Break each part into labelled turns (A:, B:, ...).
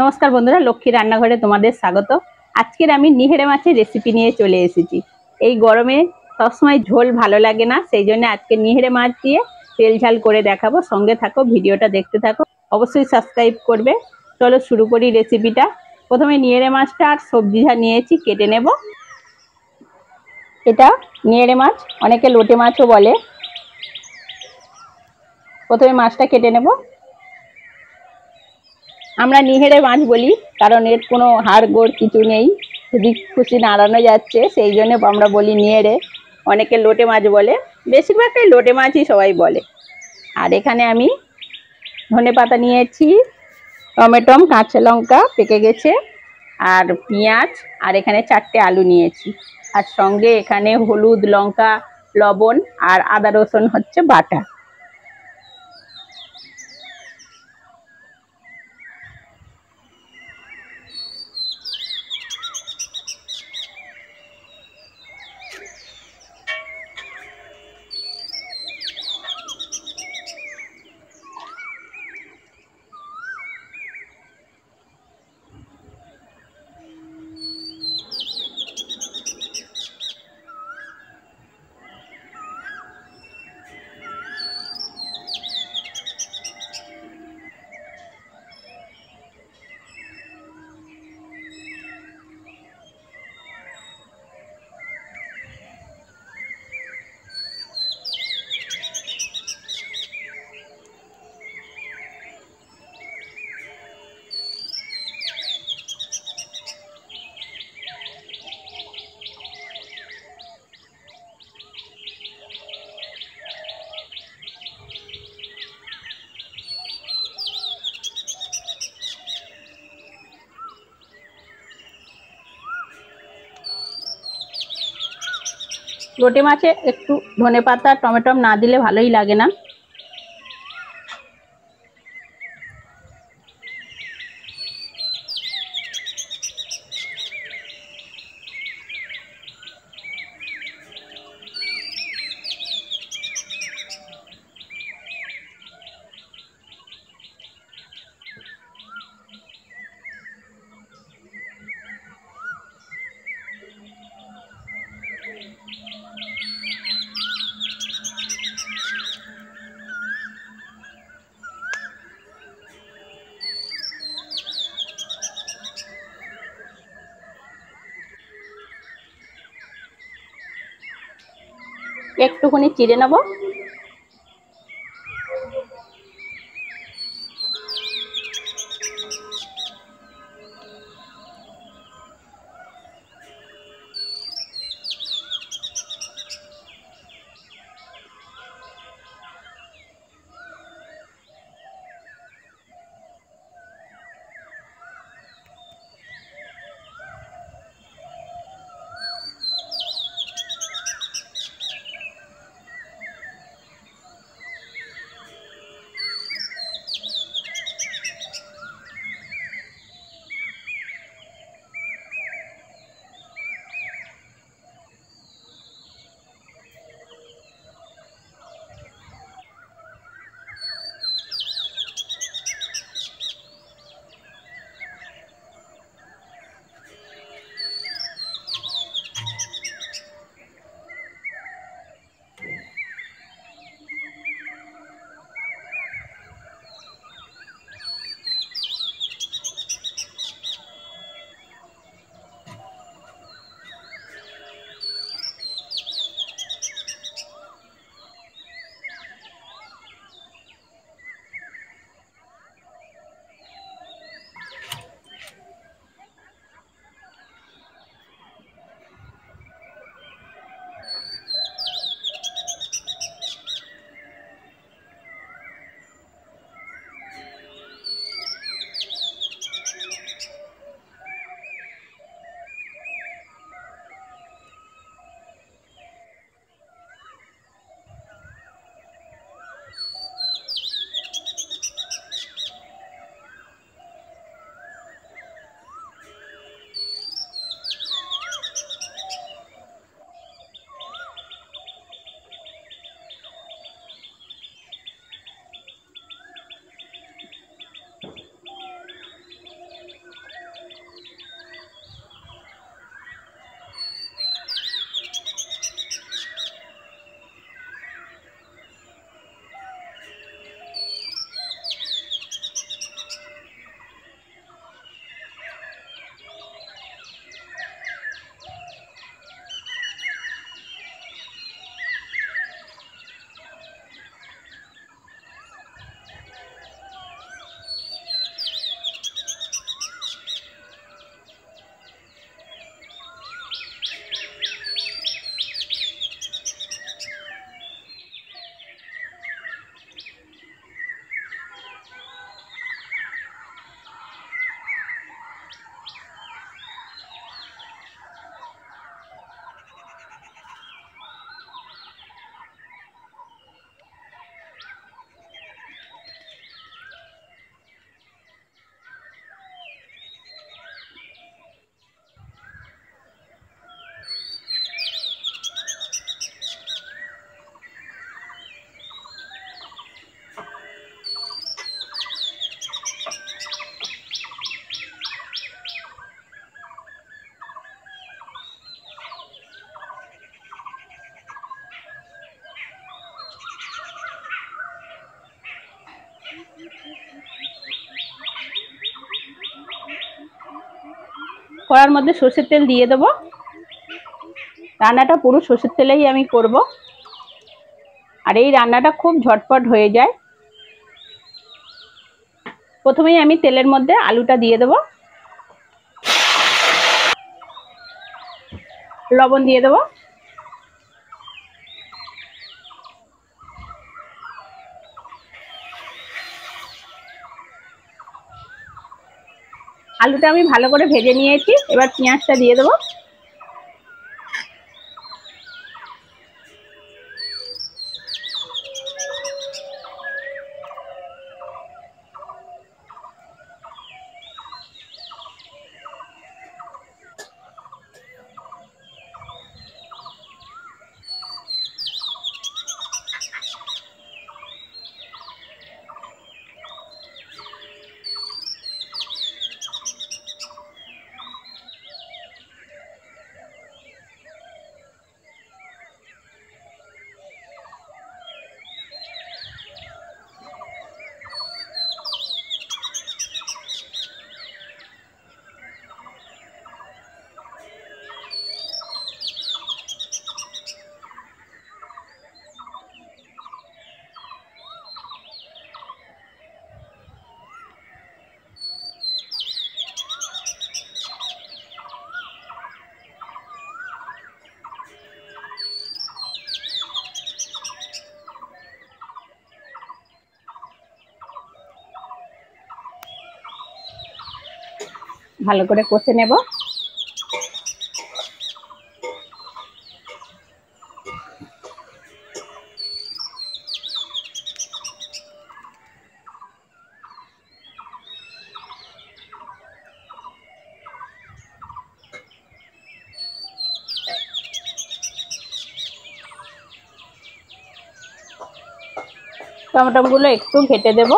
A: নমস্কার বন্ধুরা লক্ষ্মী রান্নাঘরে তোমাদের স্বাগত আজকের আমি নিহেড়ে মাছের রেসিপি নিয়ে চলে এসেছি এই গরমে সবসময় ঝোল ভালো লাগে না সেই জন্য আজকে নিহেড়ে মাছ দিয়ে তেল ঝাল করে দেখাবো সঙ্গে থাকো ভিডিওটা দেখতে থাকো অবশ্যই সাবস্ক্রাইব করবে চলো শুরু করি রেসিপিটা প্রথমে নিহেড়ে মাছটা আর সবজি ঝা নিয়েছি কেটে নেব এটা নিহেড়ে মাছ অনেকে লোটে মাছও বলে প্রথমে মাছটা কেটে নেবো আমরা নিহেড়ে মাছ বলি কারণ এর কোনো হাড় গোড় কিছু নেই যদি খুশি নাড়ানো যাচ্ছে সেই জন্য আমরা বলি নিহেড়ে অনেকে লোটে মাছ বলে বেশিরভাগটাই লোটে মাছই সবাই বলে আর এখানে আমি ধনে পাতা নিয়েছি টমেটম কাঁচা লঙ্কা পেকে গেছে আর পেঁয়াজ আর এখানে চারটে আলু নিয়েছি আর সঙ্গে এখানে হলুদ লঙ্কা লবণ আর আদা রসুন হচ্ছে বাটা লোটে মাছে একটু ধনে পাতা টমেটম না দিলে ভালোই লাগে না একটুখানি চিড়ে নেবো কড়ার মধ্যে সর্ষের তেল দিয়ে দেব রান্নাটা পুরো সর্ষের তেলেই আমি করব আর এই রান্নাটা খুব ঝটপট হয়ে যায় প্রথমেই আমি তেলের মধ্যে আলুটা দিয়ে দেব লবণ দিয়ে দেবো আলুটা আমি ভালো করে ভেজে নিয়েছি এবার পেঁয়াজটা দিয়ে দেবো ভালো করে কষে নেব টমেটোগুলো একটু ফেটে দেবো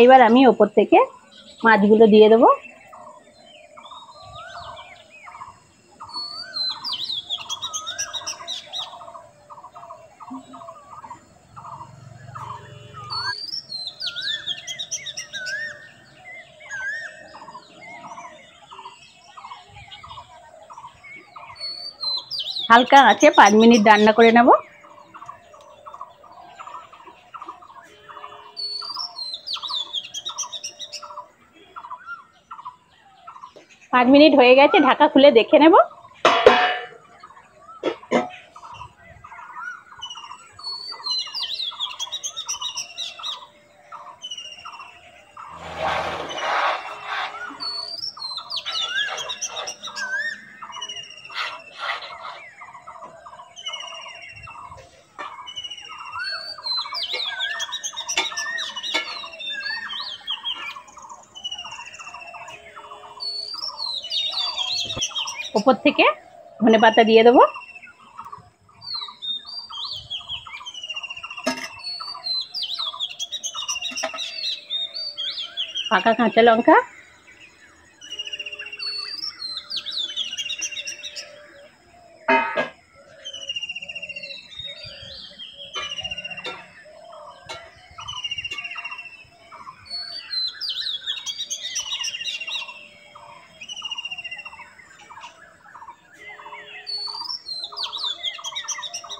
A: এইবার আমি ওপর থেকে মাছগুলো দিয়ে দেবো হালকা আছে পাঁচ মিনিট রান্না করে নেবো পাঁচ মিনিট হয়ে গেছে ঢাকা খুলে দেখে নেব কর থেকে ঘন পাতা দিয়ে দেব আকা কা চলো কা